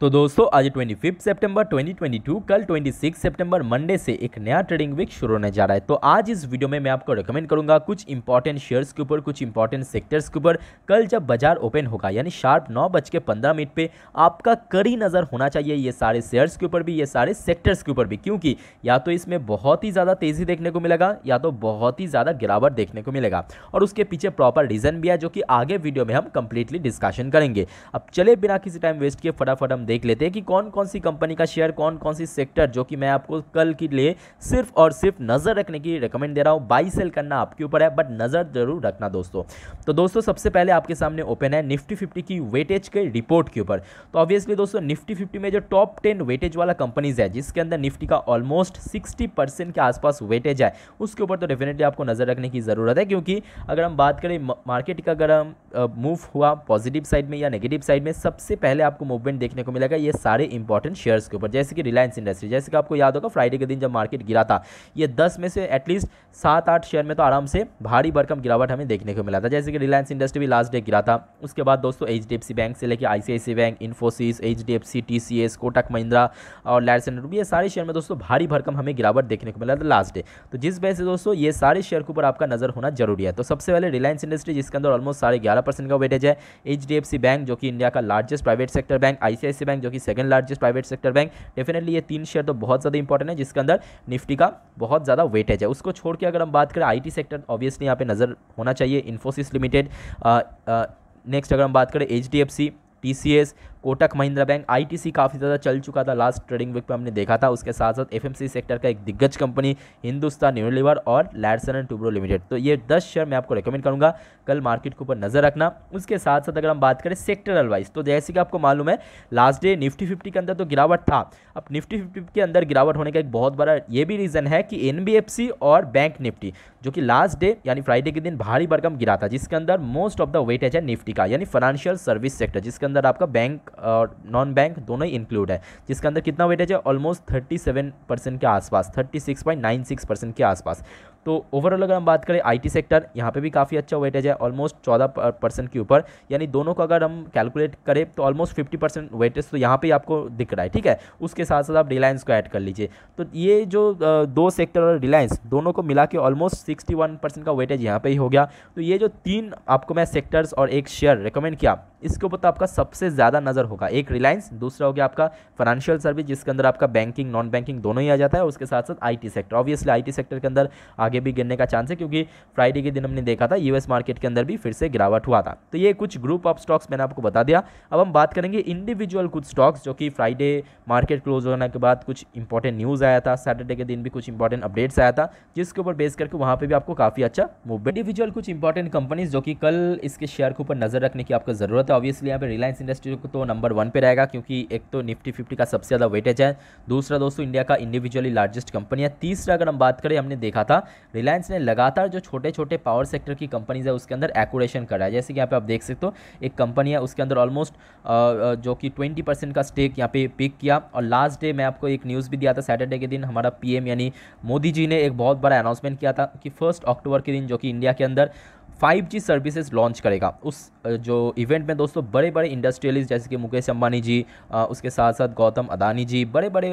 तो दोस्तों आज 25 सितंबर 2022 कल 26 सितंबर मंडे से एक नया ट्रेडिंग वीक शुरू होने जा रहा है तो आज इस वीडियो में मैं आपको रेकमेंड करूंगा कुछ इंपॉर्टेंट शेयर्स के ऊपर कुछ इंपॉर्टेंट सेक्टर्स के ऊपर कल जब बाजार ओपन होगा यानी शार्प नौ बज के पंद्रह मिनट पर आपका कड़ी नज़र होना चाहिए ये सारे शेयर्स के ऊपर भी ये सारे सेक्टर्स के ऊपर भी क्योंकि या तो इसमें बहुत ही ज़्यादा तेज़ी देखने को मिलेगा या तो बहुत ही ज़्यादा गिरावट देखने को मिलेगा और उसके पीछे प्रॉपर रीज़न भी है जो कि आगे वीडियो में हम कंप्लीटली डिस्कशन करेंगे अब चले बिना किसी टाइम वेस्ट किए फटाफट हम देख लेते हैं कि कौन कौन सी कंपनी का शेयर कौन कौन सी सेक्टर जो कि मैं आपको कल के लिए सिर्फ और सिर्फ नज़र रखने की रिकमेंड दे रहा हूँ बाई सेल करना आपके ऊपर है बट नज़र जरूर रखना दोस्तों तो दोस्तों सबसे पहले आपके सामने ओपन है निफ्टी फिफ्टी की वेटेज के रिपोर्ट के ऊपर तो ऑब्वियसली दोस्तों निफ्टी फिफ्टी में जो टॉप टेन वेटेज वाला कंपनीज है जिसके अंदर निफ्टी का ऑलमोस्ट सिक्सटी के आसपास वेटेज है उसके ऊपर तो डेफिनेटली आपको नज़र रखने की ज़रूरत है क्योंकि अगर हम बात करें मार्केट का अगर हम मूव हुआ पॉजिटिव साइड में या नेगेटिव साइड में सबसे पहले आपको मूवमेंट देखने को मिलेगा ये सारे इंपॉर्टेंट शेयर्स के ऊपर जैसे कि रिलायंस इंडस्ट्री जैसे कि आपको याद होगा फ्राइडे के दिन जब मार्केट गिरा था ये दस में से एटलीस्ट सात आठ शेयर में तो आराम से भारी भरकम गिरावट हमें देखने को मिला था जैसे कि रिलायंस इंडस्ट्री भी लास्ट डे गिरा था उसके बाद दोस्तों एच बैंक से लेकर I bank Infosys H D Kotak Mahindra और लायसन रूबी ये सारे शेयर में दोस्तों भारी भरकम हमें गिरावट देखने को मिला था लास्ट डे तो जिस वजह से दोस्तों ये सारे शेयर के ऊपर आपका नजर होना जरूरी है तो सबसे पहले रिलायंस इंडस्ट्री जिसके अंदर ऑलमोस्ट साढ़े ग्यारह परसेंट का वेटेज है एच बैंक जो कि इंडिया का largest private sector bank I bank जो कि second largest private sector bank definitely ये तीन शेयर तो बहुत ज़्यादा इंपॉर्टेंट है जिसके अंदर निफ्टी का बहुत ज़्यादा वेटेज है उसको छोड़ के अगर हम बात करें आई सेक्टर ऑब्वियसली यहाँ पे नज़र होना चाहिए इन्फोसिस लिमिटेड नेक्स्ट अगर हम बात करें H D F C T C S Kotak Mahindra bank ITC काफ़ी ज़्यादा चल चुका था लास्ट ट्रेडिंग वीक पे हमने देखा था उसके साथ साथ एफएमसी सेक्टर का एक दिग्गज कंपनी हिंदुस्तान यूनिलीवर और लैडसन एंड टूब्रो लिमिटेड तो ये दस शेयर मैं आपको रिकमेंड करूँगा कल मार्केट के ऊपर नजर रखना उसके साथ साथ अगर हम बात करें सेक्टरल वाइज तो जैसे कि आपको मालूम है लास्ट डे निफ्टी फिफ्टी के अंदर तो गिरावट था अब निफ्टी फिफ्टी के अंदर गिरावट होने का एक बहुत बड़ा ये भी रीज़न है कि एन और बैंक निफ्टी जो कि लास्ट डे यानी फ्राइडे के दिन भारी बरकम गिरा था जिसके अंदर मोस्ट ऑफ द वेटेज है निफ्टी का यानी फाइनेंशियल सर्विस सेक्टर जिसके अंदर आपका बैंक और नॉन बैंक दोनों ही इंक्लूड है जिसके अंदर कितना वेटेज है ऑलमोस्ट थर्टी सेवन परसेंट के आसपास thirty six point nine six percent के आसपास तो ओवरऑल अगर हम बात करें आईटी सेक्टर यहाँ पे भी काफ़ी अच्छा वेटेज है ऑलमोस्ट चौदह परसेंट के ऊपर यानी दोनों को अगर हम कैलकुलेट करें तो ऑलमोस्ट फिफ्टी परसेंट वेटेज तो यहाँ पे आपको दिख रहा है ठीक है उसके साथ साथ आप रिलायंस को ऐड कर लीजिए तो ये जो दो सेक्टर और रिलायंस दोनों को मिला के ऑलमोस्ट सिक्सटी वन परसेंट का वेटेज यहाँ पर ही हो गया तो ये जो तीन आपको मैं सेक्टर्स और एक शेयर रिकमेंड किया इसके ऊपर तो आपका सबसे ज़्यादा नज़र होगा एक रिलायंस दूसरा हो गया आपका फाइनेंशियल सर्विस जिसके अंदर आपका बैंकिंग नॉन बैंकिंग दोनों ही आ जाता है और उसके साथ साथ IT sector obviously IT sector के अंदर आगे भी गिरने का चांस है क्योंकि फ्राइडे के दिन हमने देखा था यूएस मार्केट के अंदर भी फिर से गिरावट हुआ था तो ये कुछ ग्रुप ऑफ स्टॉक्स मैंने आपको बता दिया अब हम बात करेंगे इंडिविजुअल कुछ स्टॉक्स जो कि फ्राइडे मार्केट क्लोज होने के बाद कुछ इंपॉर्टेंट न्यूज़ आया था सैटरडे के दिन भी कुछ इंपॉर्टेंट अपडेट्स आया था जिसके ऊपर बेस करके वहाँ पर भी आपको काफ़ी अच्छा मूवमेंट इंडिविजुअल कुछ इंपॉर्टेंट कंपनीज जो कि कल इसके शेयर के ऊपर नज़र रखने की आपको ज़रूरत तो ऑब्वियसली यहाँ पे रिलायंस इंडस्ट्री तो नंबर वन पे रहेगा क्योंकि एक तो निफ्टी फिफ्टी का सबसे ज़्यादा वेटेज है दूसरा दोस्तों इंडिया का इंडिविजुअली लार्जेस्ट कंपनी है तीसरा अगर हम बात करें हमने देखा था रिलायंस ने लगातार जो छोटे छोटे पावर सेक्टर की कंपनीज है उसके अंदर एकोरेशन करा है जैसे कि यहाँ पे आप देख सकते हो एक कंपनी है उसके अंदर ऑलमोस्ट जो कि ट्वेंटी का स्टेक यहाँ पे पिक किया और लास्ट डे मैं आपको एक न्यूज़ भी दिया था सैटरडे के दिन हमारा पी यानी मोदी जी ने एक बहुत बड़ा अनाउंसमेंट किया था कि फर्स्ट अक्टूबर के दिन जो कि इंडिया के अंदर फाइव जी सर्विसेज लॉन्च करेगा उस जो इवेंट में दोस्तों बड़े बड़े इंडस्ट्रियलिस्ट जैसे कि मुकेश अंबानी जी उसके साथ साथ गौतम अदानी जी बड़े बड़े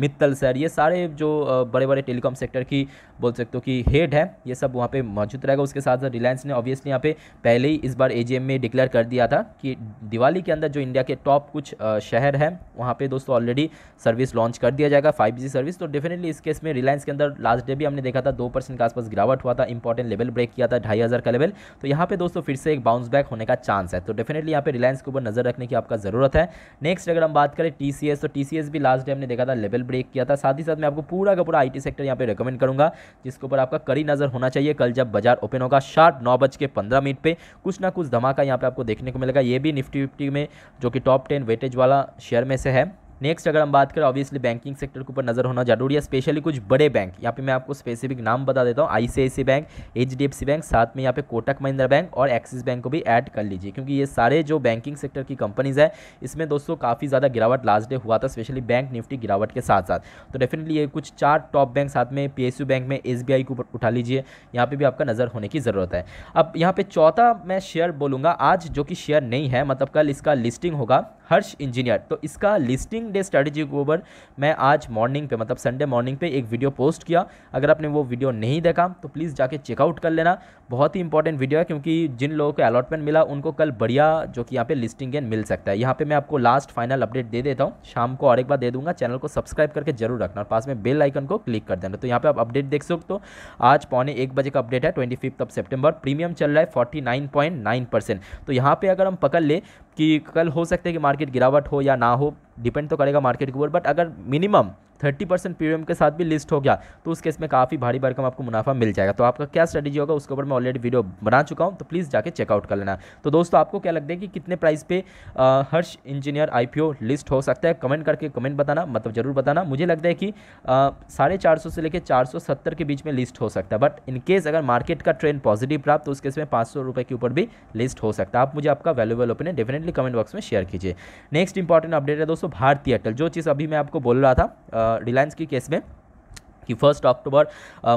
मित्तल सर ये सारे जो बड़े बड़े टेलीकॉम सेक्टर की बोल सकते हो कि हेड है ये सब वहाँ पे मौजूद रहेगा उसके साथ साथ रिलायंस ने ऑब्वियसली यहाँ पे पहले ही इस बार ए में डिक्लेयर कर दिया था कि दिवाली के अंदर जो इंडिया के टॉप कुछ शहर हैं वहाँ पर दोस्तों ऑलरेडी सर्विस लॉन्च कर दिया जाएगा फाइव सर्विस तो डेफिनेटली इस केस में रिलायंस के अंदर लास्ट डे भी हमने देखा था दो के आसपास गिरावट हुआ था इंपॉर्टेंट लेवल ब्रेक किया था ढाई का लेवल लेवल तो यहाँ पे दोस्तों फिर से एक बाउंस बैक होने का चांस है तो डेफिनेटली यहाँ पे रिलायंस के ऊपर नजर रखने की आपका ज़रूरत है नेक्स्ट अगर हम बात करें टी तो टी भी लास्ट डे हमने देखा था लेवल ब्रेक किया था साथ ही साथ मैं आपको पूरा का पूरा आई सेक्टर यहाँ पे रिकमेंड करूँगा जिसके ऊपर आपका कड़ी नज़र होना चाहिए कल जब बाजार ओपन होगा शार्प नौ बज के मिनट पर कुछ ना कुछ धमाका यहाँ पर आपको देखने को मिलेगा ये भी निफ्टी फिफ्टी में जो कि टॉप टेन वेटेज वाला शेयर में से है नेक्स्ट अगर हम बात करें ऑब्वियसली बैंकिंग सेक्टर के ऊपर नज़र होना जरूरी है स्पेशली कुछ बड़े बैंक यहाँ पे मैं आपको स्पेसिफिक नाम बता देता हूँ आई बैंक एच बैंक साथ में यहाँ पे कोटक महिंद्रा बैंक और एक्सिस बैंक को भी ऐड कर लीजिए क्योंकि ये सारे जो बैंकिंग सेक्टर की कंपनीज़ है इसमें दोस्तों काफ़ी ज़्यादा गिरावट लास्ट डे हुआ था स्पेशली बैंक निफ्टी गिरावट के साथ साथ तो डेफिनेटली ये कुछ चार टॉप बैंक साथ में पी बैंक में एस को उठा लीजिए यहाँ पर भी आपका नज़र होने की ज़रूरत है अब यहाँ पर चौथा मैं शेयर बोलूँगा आज जो कि शेयर नहीं है मतलब कल इसका लिस्टिंग होगा हर्ष इंजीनियर तो इसका लिस्टिंग डे स्ट्रेटजी के ऊपर मैं आज मॉर्निंग पे मतलब संडे मॉर्निंग पे एक वीडियो पोस्ट किया अगर आपने वो वीडियो नहीं देखा तो प्लीज़ जाके चेकआउट कर लेना बहुत ही इंपॉर्टेंट वीडियो है क्योंकि जिन लोगों को अलॉटमेंट मिला उनको कल बढ़िया जो कि यहाँ पे लिस्टिंग गेन मिल सकता है यहाँ पर मैं आपको लास्ट फाइनल अपडेट दे देता हूँ शाम को और एक बार दे दूँगा चैनल को सब्सक्राइब करके जरूर रखना और पास में बेल आइकन को क्लिक कर देना तो यहाँ पर आप अपडेट देख सकते हो तो आज पौने एक बजे का अपडेट है twenty fifth of September premium चल रहा है forty nine point nine percent तो यहाँ पर अगर हम पकड़ ले कि कल हो सकता है कि मार्केट गिरावट हो या ना हो डिपेंड तो करेगा मार्केट के ऊपर बट अगर मिनिमम थर्टी परसेंट प्रीमियम के साथ भी लिस्ट हो गया तो उस केस में काफ़ी भारी भरकम आपको मुनाफा मिल जाएगा तो आपका क्या स्ट्रेटेजी होगा उसके ऊपर मैं ऑलरेडी वीडियो बना चुका हूँ तो प्लीज़ जाके चेकआउट कर लेना तो दोस्तों आपको क्या लगता है कि कितने प्राइस पे आ, हर्ष इंजीनियर आईपीओ लिस्ट हो सकता है कमेंट करके कमेंट बताना मतलब ज़रूर बताना मुझे लगता है कि साढ़े चार से लेकर चार के बीच में लिस्ट हो सकता है बट इनकेस अगर मार्केट का ट्रेंड पॉजिटिव रहा तो उस केस में पाँच सौ के ऊपर भी लिस्ट हो सकता है आप मुझे आपका valuable opinion definitely comment box में शेयर कीजिए नेक्स्ट इंपॉर्टेंट अपडेट है दोस्तों भारतीय एयरटेल जो चीज़ अभी मैं आपको बोल रहा था रिलायंस के केस में कि फर्स्ट अक्टूबर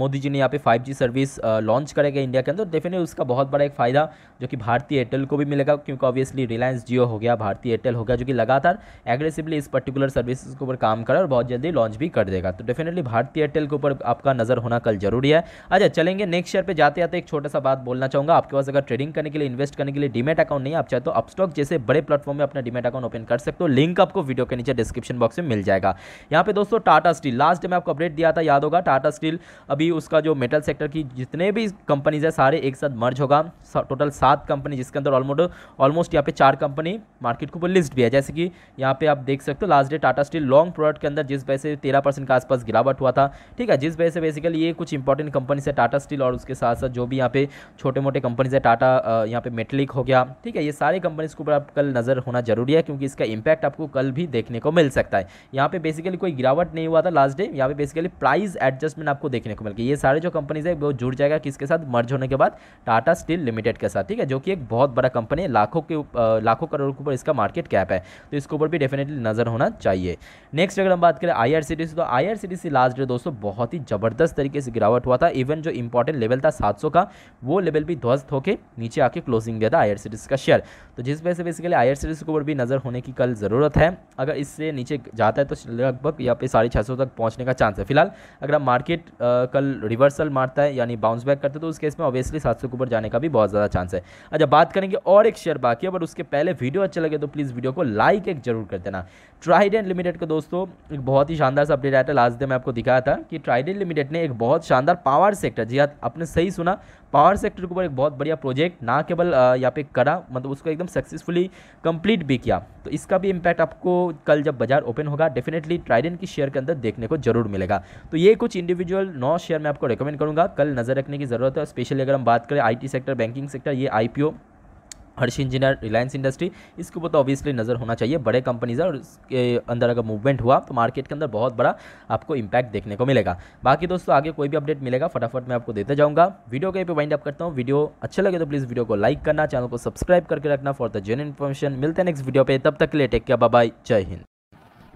मोदी जी ने यहाँ पे 5G सर्विस लॉन्च करेगा इंडिया के अंदर तो डेफिनेटली उसका बहुत बड़ा एक फ़ायदा जो कि भारतीय एयरटेल को भी मिलेगा क्योंकि ऑब्वियसली रिलायंस जियो हो गया भारतीय एयरटेल हो गया जो कि लगातार एग्रेसिवली इस पर्टिकुलर सर्विस के ऊपर काम करे और बहुत जल्दी लॉन्च भी कर देगा तो डेफिनेटली भारतीय एयरटेल के ऊपर आपका नज़र होना कल जरूरी है अच्छा चलेंगे नेक्स्ट शेयर पर जाते जाते एक छोटा सा बात बोलना चाहूँगा आपके पास अगर ट्रेडिंग करने के लिए इन्वेस्ट करने के लिए डीमेट अकाउंट नहीं आप चाहे तो अपस्टॉक जैसे बड़े प्लेटफॉर्म में अपना डीमेट अकाउंट ओपन कर सकते हो लिंक आपको वीडियो के नीचे डिस्क्रिप्शन बॉक्स में मिल जाएगा यहाँ पे दोस्तों टाटा स्टील लास्ट में आपको अपडेट दिया था याद होगा टाटा स्टील अभी उसका जो मेटल सेक्टर की जितने भी कंपनीज है सारे एक साथ मर्ज होगा टोटल सात कंपनी जिसके अंदर ऑलमोस्ट ऑलमोस्ट यहाँ पे चार कंपनी मार्केट के ऊपर लिस्ट भी है जैसे कि यहाँ पे आप देख सकते हो last day Tata steel long product के अंदर जिस वजह से तेरह परसेंट के आसपास गिरावट हुआ था ठीक है जिस वजह से बेसिकली ये कुछ इंपॉर्टेंट कंपनीज है टाटा स्टील और उसके साथ साथ जो भी यहाँ पे छोटे मोटे कंपनीज है टाटा यहाँ पे मेटलिक हो गया ठीक है ये सारे कंपनीज के ऊपर आप कल नज़र होना जरूरी है क्योंकि इसका इंपैक्ट आपको कल भी देखने को मिल सकता है यहाँ पे बेसिकली कोई गिरावट नहीं हुआ था लास्ट डे यहाँ पे बेसिकली प्राइस प्राइस एडजस्टमेंट आपको देखने को मिलेगी ये सारे जो कंपनीज है वो जुड़ जाएगा किसके साथ मर्ज होने के बाद टाटा स्टील लिमिटेड के साथ ठीक है जो कि एक बहुत बड़ा कंपनी है लाखों के लाखों करोड़ के ऊपर इसका मार्केट कैप है तो इसके ऊपर भी डेफिनेटली नज़र होना चाहिए नेक्स्ट अगर हम बात करें आई तो आई लास्ट डे दोस्तों बहुत ही ज़बरदस्त तरीके से गिरावट हुआ था इवन जो इंपॉर्टेंट लेवल था 700 का वो लेवल भी ध्वस्त होकर नीचे आके क्लोजिंग दिया था आई का शेयर तो जिस वजह से बेसिकली आई के ऊपर भी नज़र होने की कल ज़रूरत है अगर इससे नीचे जाता है तो लगभग यहाँ पे साढ़े छः सौ तक पहुँचने का चांस है फिलहाल अगर आप मार्केट कल रिवर्सल मारता है यानी बाउंस बैक करता है तो उस केस में ऑब्वियसली सात के ऊपर जाने का भी बहुत ज़्यादा चांस है अच्छा बात करेंगे और एक शेयर बाकी है बट उसके पहले वीडियो अच्छा लगे तो प्लीज़ वीडियो को लाइक एक जरूर कर देना ट्राइडेंट लिमिटेड को दोस्तों एक बहुत ही शानदार सा अपडेट आया था लास्ट डे मैं आपको दिखाया था कि ट्राइडेंट लिमिटेड ने एक बहुत शानदार पावर सेक्टर जी हाँ आपने सही सुना पावर सेक्टर के ऊपर एक बहुत बढ़िया प्रोजेक्ट ना केवल यहाँ पे करा मतलब उसको एकदम सक्सेसफुली कंप्लीट भी किया तो इसका भी इम्पैक्ट आपको कल जब बाजार ओपन होगा डेफिनेटली ट्राइडन की शेयर के अंदर देखने को जरूर मिलेगा तो ये कुछ इंडिविजुअल नौ शेयर मैं आपको रिकमेंड करूँगा कल नजर रखने की जरूरत है स्पेशली अगर हम बात करें आई सेक्टर बैंकिंग सेक्टर ये I Harsh Engineer Reliance industry इसके ऊपर तो ऑब्वियसली नज़र होना चाहिए बड़े कंपनीज है और इसके अंदर अगर मूवमेंट हुआ तो मार्केट के अंदर बहुत बड़ा आपको इम्पैक्ट देखने को मिलेगा बाकी दोस्तों आगे कोई भी अपडेट मिलेगा फटाफट मैं आपको देते जाऊँगा वीडियो के पर वाइंड अप करता हूँ वीडियो अच्छा लगे तो प्लीज़ वीडियो को लाइक करना चैनल को सब्सक्राइब करके रखना फॉर द जेन इन्फॉर्मेशन मिलते हैं नेक्स्ट वीडियो पर तब तक के लिए टेक केयर बाय जय हिंद